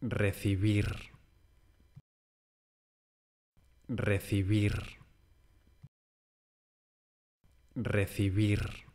recibir, recibir, recibir.